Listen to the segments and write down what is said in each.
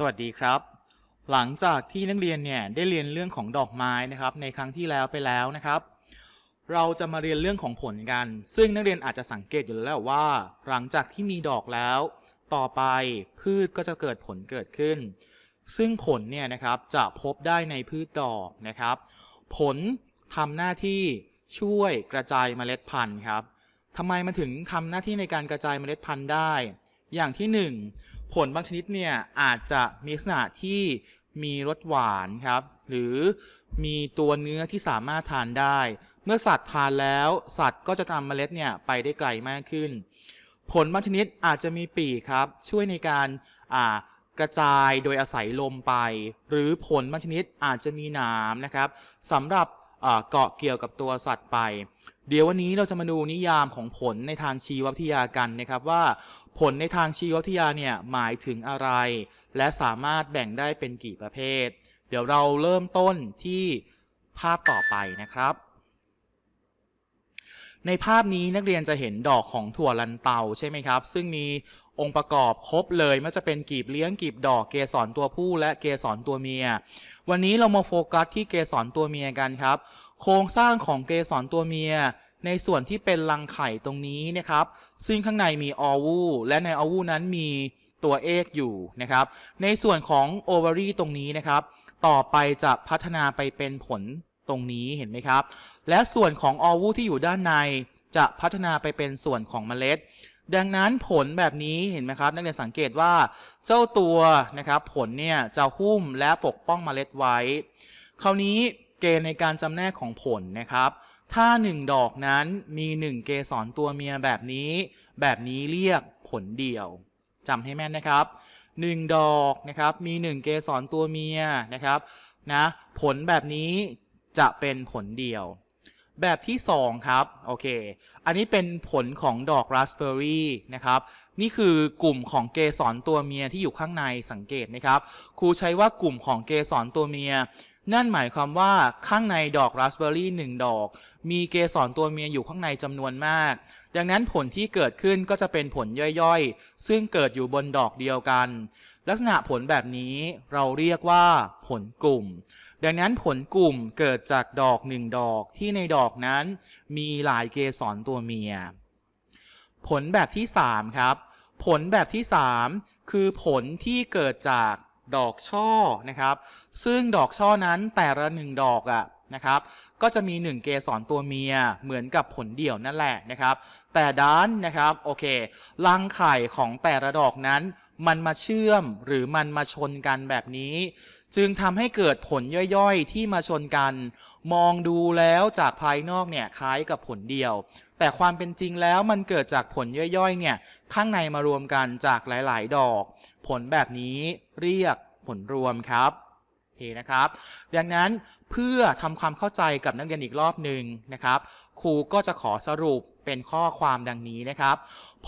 สวัสดีครับ หลังจากที่นักเรียนเนี่ยได้เรียนเรื่องของดอกไม้นะครับ ในครั้งที่แล้วไปแล้วนะครับ เราจะมาเรียนเรื่องของผลกัน ซึ่งนักเรียนอาจจะสังเกตอยู่แล้วว่า หลังจากที่มีดอกแล้ว ต่อไปพืชก็จะเกิดผลเกิดขึ้น ซึ่งผลเนี่ยนะครับจะพบได้ในพืชดอกนะครับ ผลทำหน้าที่ช่วยกระจายเมล็ดพันธุ์ครับทำไมมันถึงทำหน้าที่ในการกระจายเมล็ดพันธุ์ได้ อย่างที่ 1ผลบางชนิดเนี่ยอาจจะมีลักษณะที่มีรสหวานครับหรือมีตัวเนื้อที่สามารถทานได้ เมื่อสัตว์ทานแล้ว สัตว์ก็จะทำเมล็ดเนี่ยไปได้ไกลมากขึ้น ผลบางชนิดอาจจะมีปีกครับ ช่วยในการกระจายโดยอาศัยลมไป หรือผลบางชนิดอาจจะมีหนามนะครับสำหรับเกาะเกี่ยวกับตัวสัตว์ไป เดี๋ยววันนี้เราจะมาดูนิยามของผลในทางชีววิทยากันนะครับว่าผลในทางชีววิทยาเนี่ยหมายถึงอะไรและสามารถแบ่งได้เป็นกี่ประเภทเดี๋ยวเราเริ่มต้นที่ภาพต่อไปนะครับ ในภาพนี้นักเรียนจะเห็นดอกของถั่วลันเตาใช่ไหมครับซึ่งมีองค์ประกอบครบเลยไม่ว่าจะเป็นกีบเลี้ยงกีบดอกเกสรตัวผู้และเกสรตัวเมีย วันนี้เรามาโฟกัสที่เกสรตัวเมียกันครับ โครงสร้างของเกสรตัวเมีย ในส่วนที่เป็นรังไข่ตรงนี้นะครับ ซึ่งข้างในมีออวูและในออวูนั้นมีตัวเอกอยู่นะครับ ในส่วนของโอเวอรี่ตรงนี้นะครับ ต่อไปจะพัฒนาไปเป็นผลตรงนี้เห็นไหมครับ และส่วนของออวูที่อยู่ด้านในจะพัฒนาไปเป็นส่วนของเมล็ดดังนั้นผลแบบนี้เห็นไหมครับนักเรียนสังเกตว่าเจ้าตัวนะครับ ผล เนี่ย จะหุ้มและปกป้องเมล็ดไว้คราวนี้เกณฑ์ในการจำแนกของผลนะครับ ถ้า 1 ดอกนั้นมี 1 เกสรตัวเมียแบบนี้ แบบนี้เรียกผลเดี่ยวจำให้แม่นนะครับ 1 ดอก นะครับ มี 1เกสรตัวเมียนะครับ นะผลแบบนี้จะเป็นผลเดี่ยวแบบที่2ครับโอเคอันนี้เป็นผลของดอกราสเบอร์รี่นะครับ นี่คือกลุ่มของเกสรตัวเมียที่อยู่ข้างในสังเกตนะครับครูใช้ว่ากลุ่มของเกสรตัวเมีย นั่นหมายความว่าข้างในดอกราสเบอร์รี่1ดอก มีเกสรตัวเมียอยู่ข้างในจำนวนมาก ดังนั้นผลที่เกิดขึ้นก็จะเป็นผลย่อยๆซึ่งเกิดอยู่บนดอกเดียวกัน ลักษณะผลแบบนี้เราเรียกว่าผลกลุ่มดังนั้นผลกลุ่มเกิดจากดอกหนึ่งดอกที่ในดอกนั้นมีหลายเกสรตัวเมีย ผลแบบที่3ครับผลแบบที่ 3 คือผลที่เกิดจากดอกช่อนะครับ ซึ่งดอกช่อนั้นแต่ละหนึ่งดอกอะนะครับก็จะมี1เกสรตัวเมีย เหมือนกับผลเดี่ยวนั่นแหละนะครับ แต่ด้านนะครับโอเครังไข่ของแต่ละดอกนั้นมันมาเชื่อมหรือมันมาชนกันแบบนี้จึงทำให้เกิดผลย่อยๆที่มาชนกัน มองดูแล้วจากภายนอกเนี่ยคล้ายกับผลเดียว แต่ความเป็นจริงแล้วมันเกิดจากผลย่อยๆ เนี่ยข้างในมารวมกันจากหลายๆ ดอกผลแบบนี้เรียกผลรวมครับเคนะครับ ดังนั้นเพื่อทำความเข้าใจกับนักเรียนอีกรอบหนึ่งนะครับครูก็จะขอสรุปเป็นข้อความดังนี้นะครับ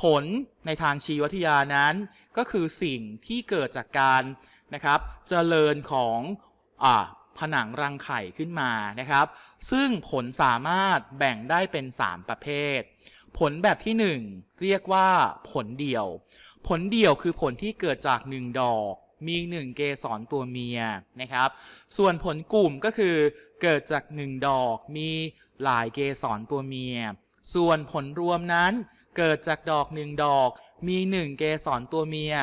ผลในทางชีววิทยานั้นก็คือสิ่งที่เกิดจากการ นะครับเจริญของอผนังรังไข่ขึ้นมานะครับ ซึ่งผลสามารถแบ่งได้เป็น 3 ประเภท ผลแบบที่ 1 เรียกว่าผลเดี่ยว ผลเดี่ยวคือผลที่เกิดจาก 1 ดอก มี1เกสรตัวเมียนะครับส่วนผลกลุ่มก็คือเกิดจาก 1 ดอกมีหลายเกสรตัวเมียส่วนผลรวมนั้นเกิดจากดอกหนึ่งดอก มีหนึ่งเกสรตัวเมีย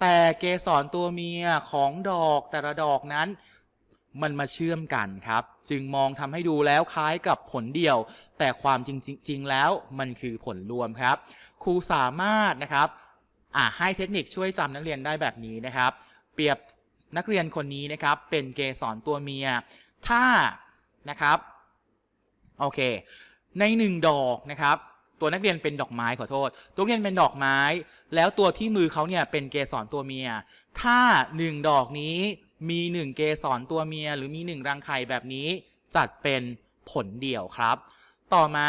แต่เกสรตัวเมียของดอกแต่ละดอกนั้นมันมาเชื่อมกันครับ จึงมองทำให้ดูแล้วคล้ายกับผลเดียวแต่ความจริงๆแล้วมันคือผลรวมครับครูสามารถนะครับให้เทคนิคช่วยจำนักเรียนได้แบบนี้นะครับ เปรียบนักเรียนคนนี้นะครับเป็นเกสรตัวเมียถ้านะครับโอเคใน 1 ดอกนะครับ ตัวนักเรียนเป็นดอกไม้ขอโทษ ตัวนักเรียนเป็นดอกไม้ แล้วตัวที่มือเขาเนี่ยเป็นเกสรตัวเมีย ถ้า 1 ดอกนี้มี1เกสรตัวเมียหรือมี 1รังไข่แบบนี้จัดเป็นผลเดี่ยวครับ ต่อมา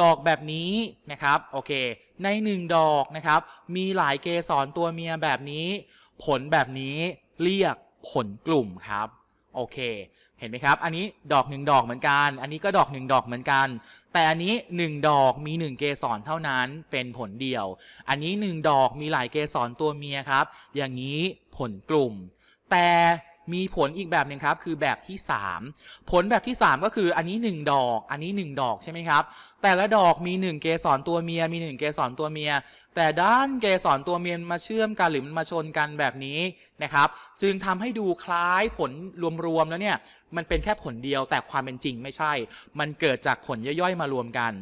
ดอกแบบนี้นะครับ โอเค ใน1ดอกนะครับ มีหลายเกสรตัวเมียแบบนี้ผลแบบนี้เรียกผล กลุ่มครับโอเค เห็นไหมครับ อันนี้ดอก 1 ดอกเหมือนกัน อันนี้ก็ดอก 1 ดอกเหมือนกัน แต่อันนี้ 1 ดอกมี 1 เกสรเท่านั้น เป็นผลเดี่ยว อันนี้ 1 ดอกมีหลายเกสรตัวเมียครับ อย่างนี้ผลกลุ่ม แต่มีผลอีกแบบหนึ่งครับคือแบบที่ 3 ผลแบบที่ 3 ก็คืออันนี้ 1 ดอกอันนี้ 1 ดอกใช่ไหมครับ แต่ละดอกมี 1 เกสรตัวเมียมี 1 เกสรตัวเมีย แต่ด้านเกสรตัวเมียมาเชื่อมกันหรือมันมาชนกันแบบนี้นะครับ จึงทำให้ดูคล้ายผลรวมๆแล้วเนี่ยมันเป็นแค่ผลเดียวแต่ความเป็นจริงไม่ใช่ มันเกิดจากผลย่อยๆมารวมกัน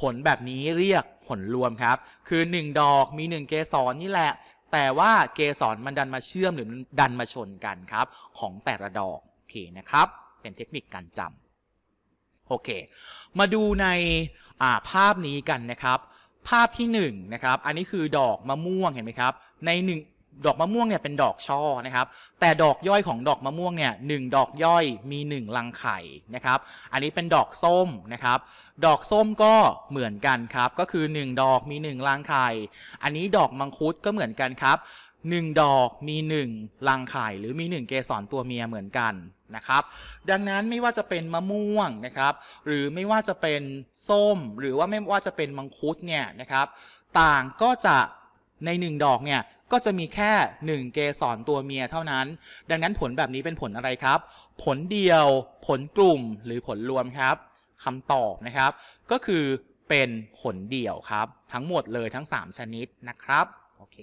ผลแบบนี้เรียกผลรวมครับคือ 1 ดอกมี 1 เกสรนี่แหละแต่ว่าเกสรมันดันมาเชื่อมหรือดันมาชนกันครับของแต่ละดอกโอเคนะครับเป็นเทคนิคการจำโอเคมาดูในภาพนี้กันนะครับ ภาพที่1นนะครับอันนี้คือดอกมะม่วงเห็นไหมครับใน 1ดอกมะม่วงเนี่ยเป็นดอกช่อนะครับแต่ดอกย่อยของดอกมะม่วงเนี่ยหดอกย่อยมี 1 ลังไข่นะครับ อันนี้เป็นดอกส้มนะครับ ดอกส้มก็เหมือนกันครับ ก็คือ 1 ดอกมี1ลังไข่ อันนี้ดอกมังคุดก็เหมือนกันครับ 1 ดอกมี1ลังไข่ หรือมี 1 เกสรตัวเมียเหมือนกันนะครับ ดังนั้นไม่ว่าจะเป็นมะม่วงนะครับ หรือไม่ว่าจะเป็นส้มหรือว่าไม่ว่าจะเป็นมังคุดเนี่ยนะครับ ต่างก็จะใน 1 ดอกเนี่ยก็จะมีแค่ 1 เกสรตัวเมียเท่านั้นดังนั้นผลแบบนี้เป็นผลอะไรครับผลเดียวผลกลุ่มหรือผลรวมครับคำตอบนะครับก็คือเป็นผลเดี่ยวครับทั้งหมดเลยทั้ง 3 ชนิดนะครับโอเค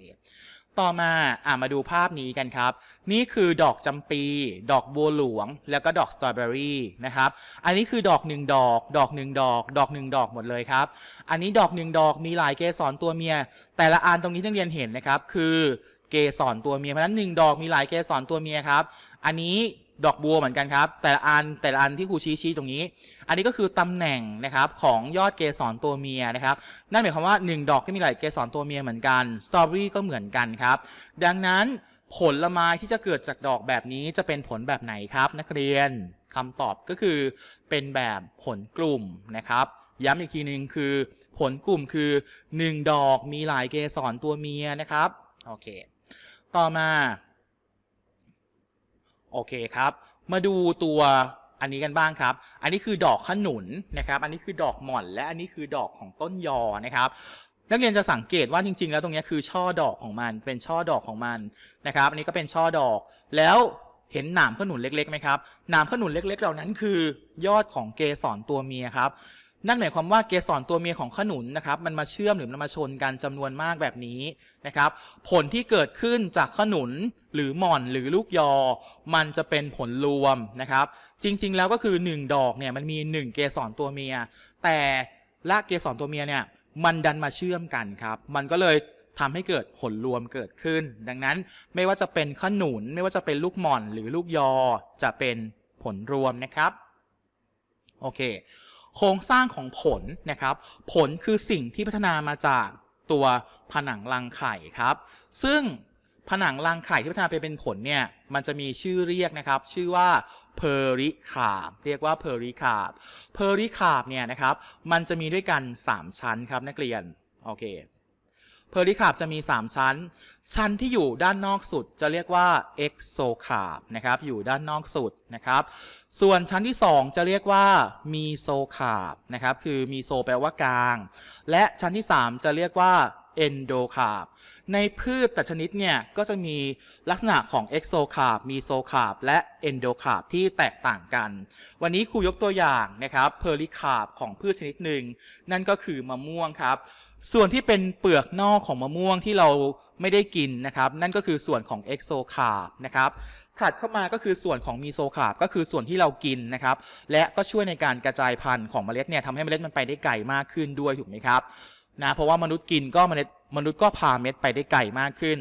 ต่อมาอ่ามาดูภาพนี้กันครับ นี่คือดอกจำปีดอกบัวหลวงแล้วก็ดอกสตรอเบอรี่นะครับอันนี้คือดอกหนึ่งดอกดอกหนึ่งดอก ดอกหนึ่งดอกหมดเลยครับ อันนี้ดอกหนึ่งดอกมีหลายเกสรตัวเมีย แต่ละอันตรงนี้นักเรียนเห็นนะครับคือเกสรตัวเมียเพราะฉะนั้นหนึ่งดอกมีหลายเกสรตัวเมียครับอันนี้ดอกบัวเหมือนกันครับ แต่อันแต่ละอันที่ครูชี้ชี้ตรงนี้ อันนี้ก็คือตำแหน่งนะครับของยอดเกสรตัวเมียนะครับ นั่นหมายความว่า 1 ดอกก็มีหลายเกสรตัวเมียเหมือนกันสตรอเบอรี่ก็เหมือนกันครับ ดังนั้นผลไม้ที่จะเกิดจากดอกแบบนี้จะเป็นผลแบบไหนครับ นักเรียนคำตอบก็คือเป็นแบบผลกลุ่มนะครับ ย้ำอีกทีหนึ่งคือ ผลกลุ่มคือ 1 ดอกมีหลายเกสรตัวเมียนะครับโอเค ต่อมาโอเคครับ มาดูตัวอันนี้กันบ้างครับ อันนี้คือดอกขนุนนะครับ อันนี้คือดอกหม่อนและอันนี้คือดอกของต้นยอ นะครับ นักเรียนจะสังเกตว่าจริง ๆ แล้วตรงนี้คือช่อดอกของมัน เป็นช่อดอกของมันนะครับ อันนี้ก็เป็นช่อดอกแล้วเห็นหนามขนุนเล็กๆไหมครับ หนามขนุนเล็กๆเหล่านั้นคือยอดของเกสรตัวเมียครับนั่นหมายความว่าเกสรตัวเมียของขนุนนะครับ มันมาเชื่อมหรือมัน มา ชน กันจำนวนมากแบบนี้นะครับ ผลที่เกิดขึ้นจากขนุนหรือ หม่อน หรือลูกยอ มันจะเป็นผลรวมนะครับ จริง ๆ แล้วก็คือ 1 ดอกเนี่ยมันมี 1 เกสรตัวเมีย แต่ละเกสรตัวเมียเนี่ยมันดันมาเชื่อมกันครับ มันก็เลยทำให้เกิดผลรวมเกิดขึ้น ดังนั้นไม่ว่าจะเป็นขนุน ไม่ว่าจะเป็นลูกหม่อนหรือลูกยอจะเป็นผลรวมนะครับโอเคโครงสร้างของผลนะครับ ผลคือสิ่งที่พัฒนามาจากตัวผนังรังไข่ครับ ซึ่งผนังรังไข่ที่พัฒนาไปเป็นผลเนี่ย มันจะมีชื่อเรียกนะครับ ชื่อว่าเพอริคาบเรียกว่าเพอริคาบเพอริคาบเนี่ยนะครับ มันจะมีด้วยกัน 3 ชั้นครับนักเรียน โอเคเพอริคาร์บจะมี 3 ชั้น ชั้นที่อยู่ด้านนอกสุดจะเรียกว่าเอ็กโซคาร์บนะครับ อยู่ด้านนอกสุดนะครับ ส่วนชั้นที่ 2 จะเรียกว่ามีโซคาร์บนะครับ คือมีโซแปลว่ากลาง และชั้นที่ 3 จะเรียกว่าเอนโดคาร์บในพืชแต่ชนิดเนี่ยก็จะมีลักษณะของเอ็กโซคาร์บมีโซคาร์บและเอนโดคาร์บที่แตกต่างกัน วันนี้ครูยกตัวอย่างนะครับเพอริคาร์บของพืชชนิดหนึ่งนั่นก็คือมะม่วงครับส่วนที่เป็นเปลือกนอกของมะม่วงที่เราไม่ได้กินนะครับ นั่นก็คือส่วนของเอ็กโซคาร์บนะ ครับ ถัดเข้ามาก็คือส่วนของมีโซคาร์บก็คือส่วนที่เรากิน นะ ครับ และก็ช่วยในการกระจายพันธุ์ของเมล็ดเนี่ยทำให้เมล็ดมันไปได้ไกลมากขึ้นด้วยถูกไหมครับนะ เพราะว่ามนุษย์กินก็เมล็ดมนุษย์ก็พาเม็ดไปได้ไกลมากขึ้น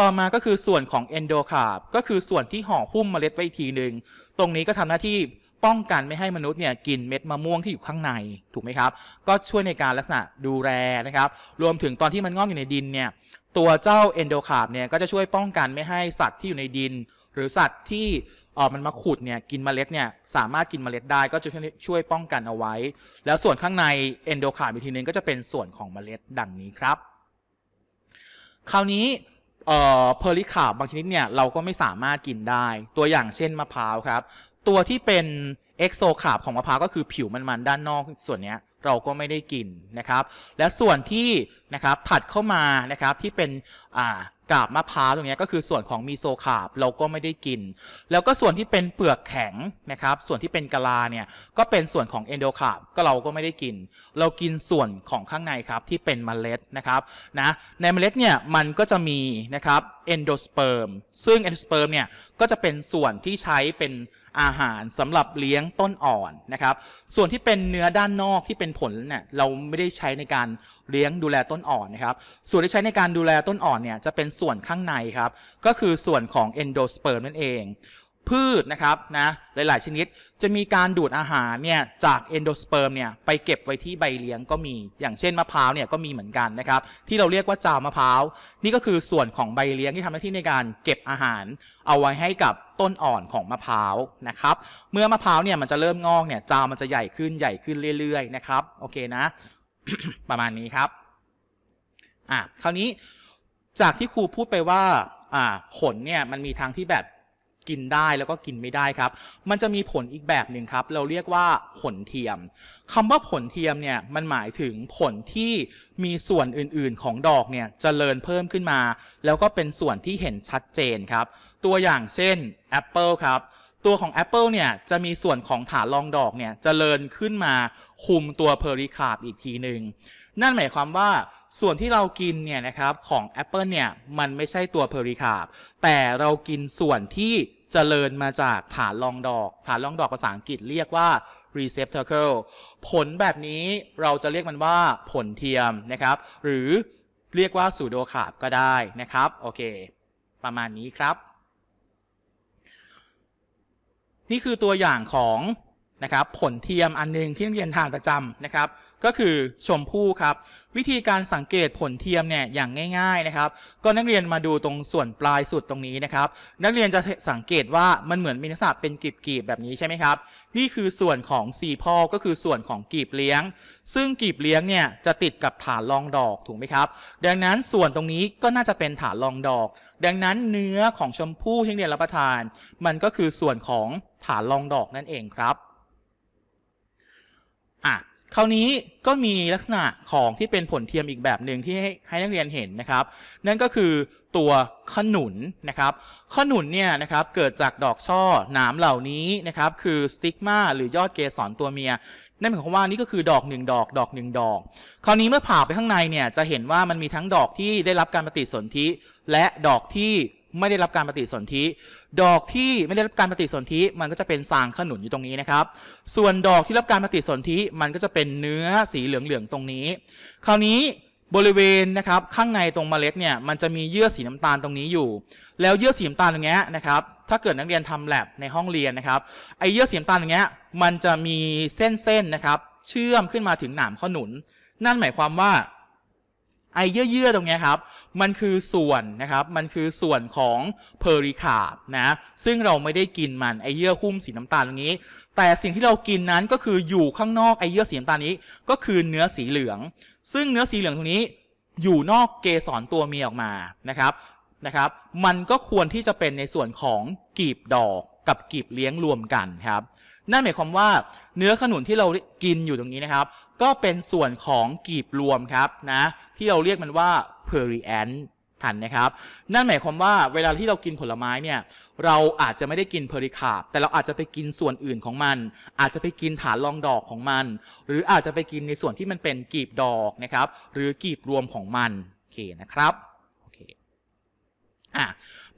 ต่อมาก็คือส่วนของเอนโดคาร์บก็คือส่วนที่ห่อหุ้มเมล็ดไว้อีกทีหนึ่งตรงนี้ก็ทำหน้าที่ป้องกันไม่ให้มนุษย์เนี่ยกินเม็ดมะม่วงที่อยู่ข้างในถูกไหมครับ ก็ช่วยในการลักษณะดูแลนะครับ รวมถึงตอนที่มันงอกอยู่ในดินเนี่ยตัวเจ้าเอนโดคาร์บเนี่ยก็จะช่วยป้องกันไม่ให้สัตว์ที่อยู่ในดิน หรือสัตว์ที่ออมันมาขุดเนี่ยกินเมล็ดเนี่ยสามารถกินเมล็ดได้ก็จะช่วยป้องกันเอาไว้ แล้วส่วนข้างในเอนโดคาร์บอีกทีนึงก็จะเป็นส่วนของเมล็ดดังนี้ครับ คราวนี้เอ่อเพอร์ลิคาบบางชนิดเนี่ยเราก็ไม่สามารถกินได้ตัวอย่างเช่นมะพร้าวครับตัวที่เป็นเอ็กโซคาร์บของมะพร้าวก็คือผิวมันๆด้านนอกส่วนนี้เราก็ไม่ได้กินนะครับ และส่วนที่นะครับถัดเข้ามานะครับที่เป็นอ่ากาบมะพร้าวตรงนี้ก็คือส่วนของมีโซคาบเราก็ไม่ได้กิน แล้วก็ส่วนที่เป็นเปลือกแข็งนะครับส่วนที่เป็นกะลาเนี่ยก็เป็นส่วนของเอนโดคาบก็เราก็ไม่ได้กิน เรากินส่วนของข้างในครับที่เป็นเมล็ดนะครับนะในเมล็ดเนี่ยมันก็จะมีนะครับเอนโดสเปิร์มซึ่งเอนโดสเปิร์มเนี่ยก็จะเป็นส่วนที่ใช้เป็นอาหารสำหรับเลี้ยงต้นอ่อน นะครับส่วนที่เป็นเนื้อด้านนอกที่เป็นผลเนี่ยเราไม่ได้ใช้ในการเลี้ยงดูแลต้นอ่อนนะครับ ส่วนที่ใช้ในการดูแลต้นอ่อน เนี่ยจะเป็นส่วนข้างในครับก็คือส่วนของเอนโดสเปิร์มนั่นเองพืชนะครับนะหลาย ๆ ชนิดจะมีการดูดอาหารเนี่ยจากเอนโดสเปิร์มเนี่ยไปเก็บไว้ที่ใบเลี้ยงก็มีอย่างเช่นมะพร้าวเนี่ยก็มีเหมือนกันนะครับ ที่เราเรียกว่าจามะพร้าว นี่ก็คือส่วนของใบเลี้ยงที่ทำหน้าที่ในการเก็บอาหารเอาไว้ให้กับต้นอ่อนของมะพร้าวนะครับเมื่อมะพร้าวเนี่ยมันจะเริ่มงอก เนี่ยจามมันจะใหญ่ขึ้นใหญ่ขึ้นเรื่อยๆนะครับโอเคนะประมาณนี้ครับอ่ะคราวนี้จากที่ครูพูดไปว่าอ่าผลเนี่ยมันมีทางที่แบบกินได้แล้วก็กินไม่ได้ครับ มันจะมีผลอีกแบบหนึ่งครับ เราเรียกว่าผลเทียม คำว่าผลเทียมเนี่ย มันหมายถึงผลที่มีส่วนอื่นๆของดอกเนี่ยจเจริญเพิ่มขึ้นมา แล้วก็เป็นส่วนที่เห็นชัดเจนครับ ตัวอย่างเช่นแอปเปิลครับ ตัวของแอปเปิลเนี่ยจะมีส่วนของฐานรองดอกเนี่ยจเจริญขึ้นมาคุมตัวเพอริคาบอีกทีหนึ่งนั่นหมายความว่าส่วนที่เรากินเนี่ยนะครับของแอปเปิลเนี่ยมันไม่ใช่ตัวเพอริคาบแต่เรากินส่วนที่เจริญมาจากฐานรองดอก ฐานรองดอกภาษาอังกฤษเรียกว่า receptacle ผลแบบนี้เราจะเรียกมันว่าผลเทียมนะครับหรือเรียกว่าสูโดขาบก็ได้นะครับโอเค ประมาณนี้ครับ นี่คือตัวอย่างของนะครับผลเทียมอันนึงที่นักเรียนทาน ประจำ นะครับ ก็คือชมพู่ครับวิธีการสังเกตผลเทียมเนี่ยอย่างง่าย ๆนะครับ ก็นักเรียนมาดูตรงส่วนปลายสุดตรงนี้นะครับ นักเรียนจะสังเกตว่า มันเหมือนมีลักษณะเป็นกลีบๆแบบนี้ ใช่ไหมครับ นี่คือส่วนของซีพอก็คือส่วนของกลีบเลี้ยง ซึ่งกลีบเลี้ยงเนี่ย จะติดกับฐานรองดอกถูกไหมครับ ดังนั้นส่วนตรงนี้ก็น่าจะเป็นฐานรองดอก ดังนั้นเนื้อของชมพู่ที่เรียนรับประทาน มันก็คือส่วนของฐานรองดอกนั่นเองครับอ่ะคราวนี้ก็มีลักษณะของที่เป็นผลเทียมอีกแบบหนึ่งที่ให้ให้นักเรียนเห็นนะครับ นั่นก็คือตัวขนุนนะครับขนุนเนี่ยนะครับเกิดจากดอกช่อหนามเหล่านี้นะครับคือสติกมาหรือยอดเกสรตัวเมีย นั่นหมายความว่า นี่ก็คือดอกหนึ่งดอกดอกหนึ่งดอกคราวนี้เมื่อผ่าไปข้างในเนี่ยจะเห็นว่ามันมีทั้งดอกที่ได้รับการปฏิสนธิและดอกที่ไม่ได้รับการปฏิสนธิ ดอกที่ไม่ได้รับการปฏิสนธิ มันก็จะเป็นสางขนุนอยู่ตรงนี้นะครับ ส่วนดอกที่รับการปฏิสนธิ มันก็จะเป็นเนื้อสีเหลืองๆตรงนี้ คราวนี้บริเวณนะครับข้างในตรงเมล็ดเนี่ย มันจะมีเยื่อสีน้ำตาลตรงนี้อยู่ แล้วเยื่อสีน้ำตาลตรงนี้นะครับ ถ้าเกิดนักเรียนทำแ a บในห้องเรียนนะครับ ไอเยื่อสีน้ำตาลตรงนี้มันจะมีเส้นๆนะครับเชื่อมขึ้นมาถึงหนามขนุน นั่นหมายความว่าไอเยื่อๆตรงนี้ครับมันคือส่วนนะครับมันคือส่วนของ เพอริคาบนะซึ่งเราไม่ได้กินมันไอเยื่อหุ้มสีน้ำตาลตรงนี้ แต่สิ่งที่เรากินนั้นก็คืออยู่ข้างนอกไอเยื่อสีน้ำตาลนี้ก็คือเนื้อสีเหลือง ซึ่งเนื้อสีเหลืองตรงนี้ อยู่นอกเกสรตัวเมียออกมานะครับนะครับมันก็ควรที่จะเป็นในส่วนของกีบดอกกับกีบเลี้ยงรวมกันครับ นั่นหมายความว่าเนื้อขนุนที่เรากินอยู่ตรงนี้นะครับก็เป็นส่วนของกลีบรวมครับ นะ ที่เราเรียกมันว่า periant ทันนะครับ นั่นหมายความว่าเวลาที่เรากินผลไม้ เนี่ย เราอาจจะไม่ได้กินเพอริคาบแต่เราอาจจะไปกินส่วนอื่นของมัน อาจจะไปกินฐานรองดอกของมัน หรืออาจจะไปกินในส่วนที่มันเป็นกลีบดอกนะครับ หรือกลีบรวมของมันโอเคนะครับโอเคอ่ะ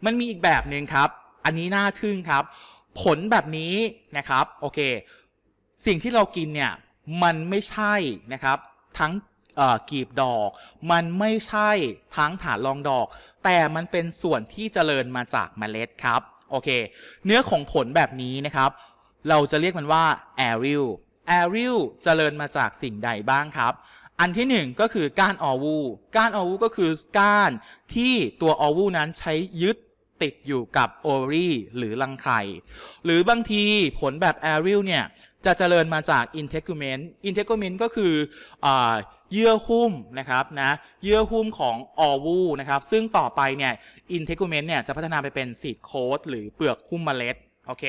มันมีอีกแบบหนึ่งครับ อันนี้น่าทึ่งครับ ผลแบบนี้นะครับโอเค สิ่งที่เรากินเนี่ยมันไม่ใช่นะครับทั้งกีบดอก มันไม่ใช่ทั้งฐานรองดอก แต่มันเป็นส่วนที่เจริญมาจากเมล็ดครับ โอเคเนื้อของผลแบบนี้นะครับ เราจะเรียกมันว่าแอริลแอริลเจริญมาจากสิ่งใดบ้างครับ อันที่หนึ่งก็คือก้านออวูก้านออวูก็คือก้านที่ตัวออวูนั้นใช้ยึดติดอยู่กับโอรีหรือรังไข่หรือบางทีผลแบบแอริลเนี่ยจะเจริญมาจาก integument integument ก็คืออเยื่อหุ้มนะครับนะ เยื่อหุ้มของออวูนะครับซึ่งต่อไปเนี่ยอินเทกูเมนต์เนี่ยจะพัฒนาไปเป็นสีดโค้ด หรือเปลือกหุ้มเมล็ดโอเค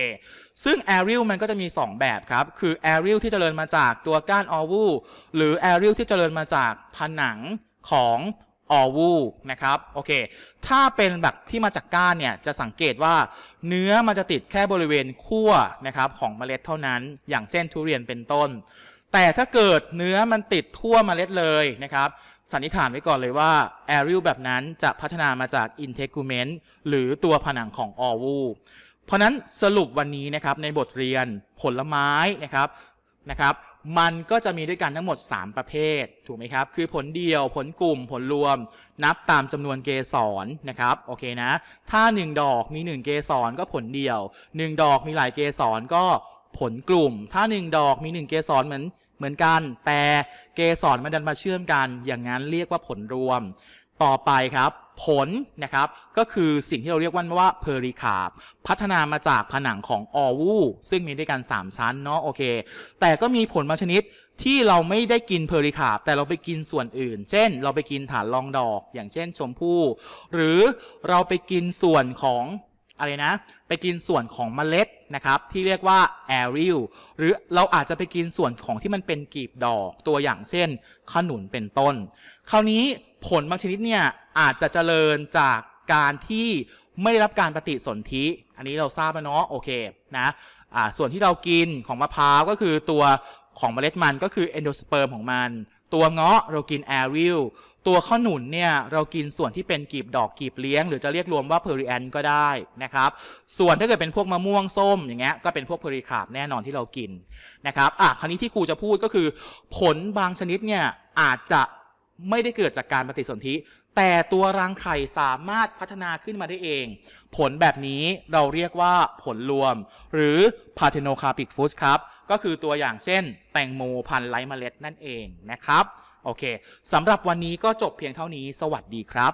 ซึ่งแอริลมันก็จะมี 2 แบบครับคือแอริลที่เจริญมาจากตัวก้านออวูหรือแอริลที่เจริญมาจากผนังของออวูนะครับโอเคถ้าเป็นแบบที่มาจากก้านเนี่ยจะสังเกตว่าเนื้อ มันจะติดแค่บริเวณขั้วนะครับของเมล็ดเท่านั้น อย่างเช่นทุเรียนเป็นต้น แต่ถ้าเกิดเนื้อมันติดทั่วเมล็ดเลยนะครับ สันนิษฐานไว้ก่อนเลยว่าแอริลแบบนั้นจะพัฒนามาจาก อินเทกูเมนต์ หรือตัวผนังของ ออวูเพราะนั้นสรุปวันนี้ นะครับ ในบทเรียนผลไม้นะครับนะครับมันก็จะมีด้วยกันทั้งหมด 3 ประเภทถูกไหมครับ คือผลเดียว ผลกลุ่มผลรวม นับตามจำนวนเกสรนะครับโอเคนะ ถ้า 1 ดอกมี 1 เกสรก็ผลเดียว 1 ดอกมีหลายเกสรก็ผลกลุ่ม ถ้า 1 ดอกมี 1 เกสรเหมือนเหมือนกันแต่เกสรมันดันมาเชื่อมกันอย่างนั้นเรียกว่าผลรวม ต่อไปครับผล นะ ครับ ก็คือสิ่งที่เราเรียกว่าว่าเพอริคาบ พัฒนามาจากผนังของออวู ซึ่งมีด้วยกัน3ชั้น เนาะโอเค แต่ก็มีผลบางชนิดที่เราไม่ได้กินเพอริคาบแต่เราไปกินส่วนอื่น เช่น เราไปกินฐาน รองดอกอย่างเช่น ชมพู่หรือเราไปกินส่วนของ อะไรนะ ไปกินส่วนของเมล็ดนะครับที่เรียกว่าแอริลหรือเราอาจจะไปกินส่วนของที่มันเป็นกีบดอกตัวอย่างเช่น ขนุนเป็นต้นคราวนี้ผลบางชนิดเนี่ยอาจจะเจริญจากการที่ไม่ได้รับการปฏิสนธิ อันนี้เราทราบแล้วเนาะโอเคนะส่วนที่เรากินของมะพร้าวก็คือตัวของเมล็ดมันก็คือเอนโดสเปิร์มของมันตัวเงาะเรากินแอริลตัวข้าวหนุนเนี่ยเรากินส่วนที่เป็นกีบดอกกีบเลี้ยงหรือจะเรียกรวมว่าเพอริแอนก็ได้นะครับ ส่วนถ้าเกิดเป็นพวกมะม่วงส้มอย่างเงี้ยก็เป็นพวกเพอริคาบแน่นอนที่เรากินนะครับอ่ะคราวนี้ที่ครูจะพูดก็คือ ผลบางชนิดเนี่ยอาจจะไม่ได้เกิดจากการปฏิสนธิ แต่ตัวรังไข่สามารถพัฒนาขึ้นมาได้เอง ผลแบบนี้เราเรียกว่าผลรวม หรือ p a r t e n o c a r p i c fruit ครับ ก็คือตัวอย่างเช่นแตงโมพันไร้เมล็ดนั่นเองนะครับ โอเคสำหรับวันนี้ก็จบเพียงเท่านี้ สวัสดีครับ